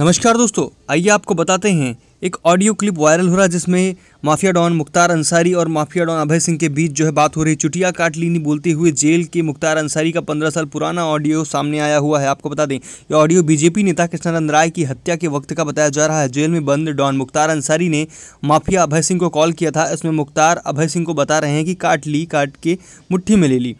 नमस्कार दोस्तों आइए आपको बताते हैं एक ऑडियो क्लिप वायरल हो रहा है जिसमें माफिया डॉन मुख्तार अंसारी और माफिया डॉन अभय सिंह के बीच जो है बात हो रही चुटिया काट लीनी बोलते हुए जेल के मुख्तार अंसारी का पंद्रह साल पुराना ऑडियो सामने आया हुआ है आपको बता दें यह ऑडियो बीजेपी नेता कृष्णानंद राय की हत्या के वक्त का बताया जा रहा है जेल में बंद डॉन मुख्तार अंसारी ने माफिया अभय सिंह को कॉल किया था इसमें मुख्तार अभय सिंह को बता रहे हैं कि काट ली काट के मुठ्ठी में ले ली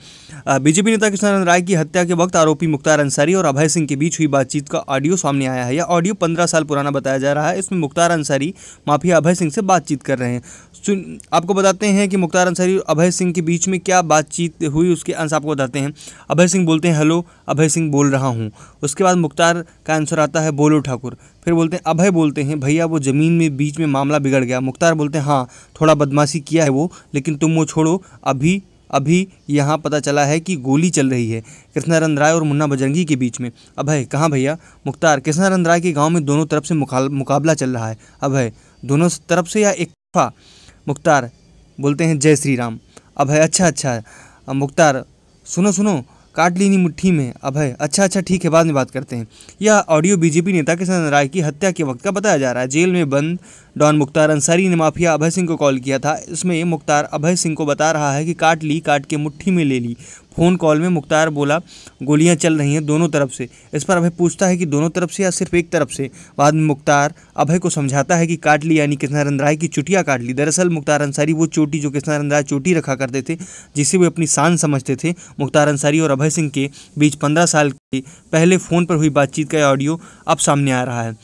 बीजेपी नेता कृष्णानंद राय की हत्या के वक्त आरोपी मुख्तार अंसारी और अभय सिंह के बीच हुई बातचीत का ऑडियो सामने आया है यह ऑडियो पंद्रह साल पुराना बताया जा रहा है इसमें मुख्तार अंसारी माफिया अभय सिंह से बातचीत कर रहे हैं रहे हैं सुन आपको बताते हैं कि मुख्तार अंसारी अभय सिंह के बीच में क्या बातचीत हुई उसके आंसर आपको बताते हैं अभय सिंह बोलते हैं हेलो अभय सिंह बोल रहा हूँ उसके बाद मुख्तार का आंसर आता है बोलो ठाकुर फिर बोलते हैं अभय बोलते हैं भैया वो ज़मीन में बीच में मामला बिगड़ गया मुख्तार बोलते हैं हाँ थोड़ा बदमाशी किया है वो लेकिन तुम वो छोड़ो अभी अभी यहाँ पता चला है कि गोली चल रही है कृष्णानंद राय और मुन्ना बजरंगी के बीच में अभय कहाँ भैया मुख्तार कृष्णानंद राय के गांव में दोनों तरफ से मुकाबला चल रहा है अभय दोनों तरफ से या एक फा मुख्तार बोलते हैं जय श्री राम अभय अच्छा अच्छा मुख्तार सुनो सुनो काट ली नहीं मुट्ठी में अभय अच्छा अच्छा ठीक है बाद में बात करते हैं यह ऑडियो बीजेपी नेता किशन राय की हत्या के वक्त का बताया जा रहा है जेल में बंद डॉन मुख्तार अंसारी ने माफिया अभय सिंह को कॉल किया था इसमें मुख्तार अभय सिंह को बता रहा है कि काट ली काट के मुट्ठी में ले ली फ़ोन कॉल में मुख्तार बोला गोलियां चल रही हैं दोनों तरफ से इस पर अभय पूछता है कि दोनों तरफ से या सिर्फ एक तरफ से बाद में मुख्तार अभय को समझाता है कि काट ली यानी कृष्णा रंधराय की चुटिया काट ली दरअसल मुख्तार अंसारी वो चोटी जो कृष्णा रंधराय चोटी रखा करते थे जिसे वे अपनी शान समझते थे मुख्तार अंसारी और अभय सिंह के बीच पंद्रह साल के पहले फ़ोन पर हुई बातचीत का ऑडियो अब सामने आ रहा है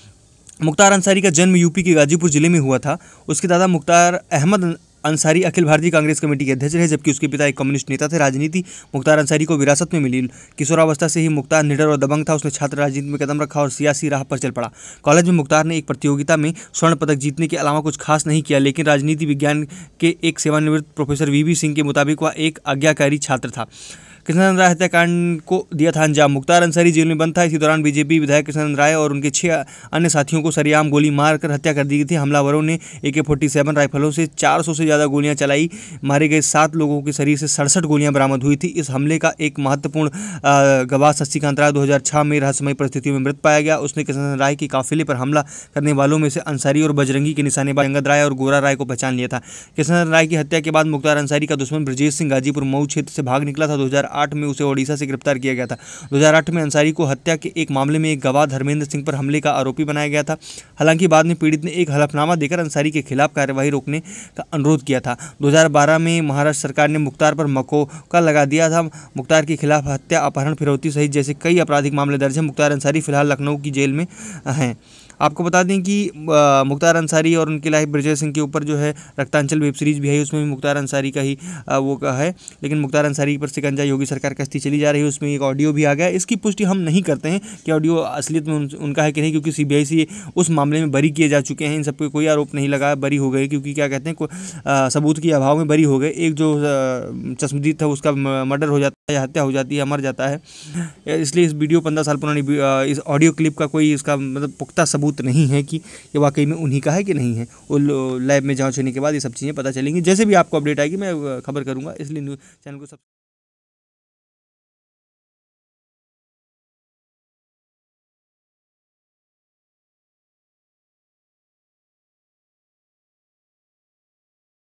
मुख्तार अंसारी का जन्म यूपी के गाजीपुर ज़िले में हुआ था उसके दादा मुख्तार अहमद अंसारी अखिल भारतीय कांग्रेस कमेटी के अध्यक्ष रहे जबकि उसके पिता एक कम्युनिस्ट नेता थे राजनीति मुख्तार अंसारी को विरासत में मिली किशोरावस्था से ही मुख्तार निडर और दबंग था उसने छात्र राजनीति में कदम रखा और सियासी राह पर चल पड़ा कॉलेज में मुख्तार ने एक प्रतियोगिता में स्वर्ण पदक जीतने के अलावा कुछ खास नहीं किया लेकिन राजनीति विज्ञान के एक सेवानिवृत्त प्रोफेसर वी सिंह के मुताबिक वह एक आज्ञाकारी छात्र था कृष्णानंद राय हत्याकांड को दिया था अंजाम मुख्तार अंसारी जेल में बंद था इसी दौरान बीजेपी विधायक कृष्णानंद राय और उनके छह अन्य साथियों को सरियाम गोली मारकर हत्या कर दी गई थी हमलावरों ने ए के फोर्टी सेवन राइफलों से सौ से ज़्यादा गोलियां चलाई मारे गए सात लोगों के शरीर से सड़सठ गोलियां बरामद हुई थी इस हमले का एक महत्वपूर्ण गवाह शशिकांत राय दो में रहस्यमय परिस्थितियों में मृत पाया गया उसने कृष्णानंद राय के काफिले पर हमला करने वालों में से अंसारी और बजरंगी के पर अंगद राय और गोरा राय को पहचान लिया था कृष्णानंद राय की हत्या के बाद मुख्तार अंसारी का दुश्मन ब्रजेश सिंह गाजीपुर मऊ क्षेत्र से भाग निकला था दो 2008 में उसे ओडिशा से गिरफ्तार किया गया था 2008 में अंसारी को हत्या के एक मामले में एक गवाह धर्मेंद्र सिंह पर हमले का आरोपी बनाया गया था हालांकि बाद में पीड़ित ने एक हलफनामा देकर अंसारी के खिलाफ कार्यवाही रोकने का अनुरोध किया था दो में महाराष्ट्र सरकार ने मुख्तार पर मकोका लगा दिया था मुख्तार के खिलाफ हत्या अपहरण फिरौती सहित जैसे कई आपराधिक मामले दर्ज हैं मुख्तार अंसारी फिलहाल लखनऊ की जेल में हैं आपको बता दें कि मुख्तार अंसारी और उनके लाइफ ब्रजय सिंह के ऊपर जो है रक्तांचल वेब सीरीज भी है उसमें भी मुख्तार अंसारी का ही वो का है लेकिन मुख्तार अंसारी पर सिकंजा योगी योगी सरकार कश्ती चली जा रही है उसमें एक ऑडियो भी आ गया इसकी पुष्टि हम नहीं करते हैं कि ऑडियो असलियत में उनका है कि नहीं क्योंकि सी से उस मामले में बरी किए जा चुके हैं इन सब पे कोई आरोप नहीं लगा बरी हो गए क्योंकि क्या कहते हैं सबूत के अभाव में बरी हो गए एक जो चश्मदीद था उसका मर्डर हो जाता है हत्या हो जाती है मर जाता है इसलिए इस वीडियो पंद्रह साल पुरानी इस ऑडियो क्लिप का कोई इसका मतलब पुख्ता सबूत नहीं है कि ये वाकई में उन्हीं का है कि नहीं है वो लैब में जाँच होने के बाद ये सब चीज़ें पता चलेंगी जैसे भी आपको अपडेट आएगी मैं खबर करूँगा इसलिए न्यूज़ चैनल को सब